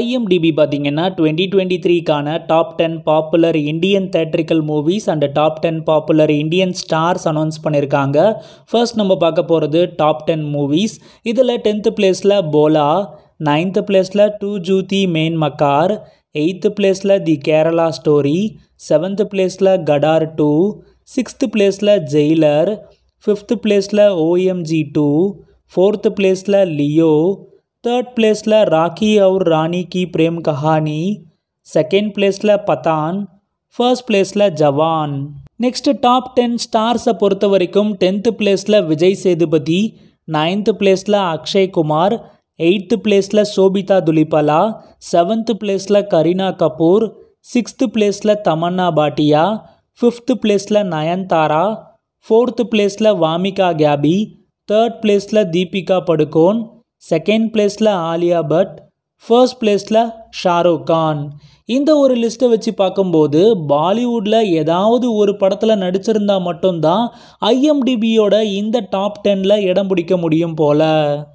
IMDb பார்த்தீங்கன்னா twenty twenty த்ரீக்கான top ten popular Indian theatrical movies and top ten popular Indian stars announce பண்ணியிருக்காங்க first நம்ம பார்க்க போகிறது டாப் டென் மூவிஸ் இதில் டென்த்து பிளேஸில் போலா நைன்த்து பிளேஸில் டூ ஜூதி மேன் மக்கார் எயித்து பிளேஸில் தி கேரளா ஸ்டோரி செவன்த்து பிளேஸில் கடார் டூ சிக்ஸ்த்து பிளேஸில் ஜெயிலர் ஃபிஃப்த்து பிளேஸில் ஓஎம்ஜி டூ ஃபோர்த்து பிளேஸில் லியோ தேர்ட் பிளேஸில் ராக்கி அவுர் ராணி கி பிரேம் கஹானி செகண்ட் பிளேஸில் பதான் ஃபர்ஸ்ட் பிளேஸில் ஜவான் நெக்ஸ்ட் டாப் டென் ஸ்டார்ஸை பொறுத்த வரைக்கும் டென்த்து பிளேஸில் விஜய் சேதுபதி நைன்த்து பிளேஸில் அக்ஷய் குமார் எயித்து பிளேஸில் சோபிதா துலிபலா செவன்த்து பிளேஸில் கரீனா கபூர் சிக்ஸ்த்து பிளேஸில் தமன்னா பாட்டியா ஃபிஃப்த்து பிளேஸில் நயன்தாரா ஃபோர்த்து பிளேஸில் வாமிகா கேபி தேர்ட் பிளேஸில் தீபிகா படுகோன் செகண்ட் பிளேஸில் ஆலியா பட் ஃபர்ஸ்ட் பிளேஸில் ஷாருக் கான் இந்த ஒரு லிஸ்ட்டை வச்சு பார்க்கும்போது பாலிவுட்டில் ஏதாவது ஒரு படத்தில் நடிச்சிருந்தால் மட்டும்தான் ஐஎம்டிபியோட இந்த டாப் டென்னில் இடம் பிடிக்க முடியும் போல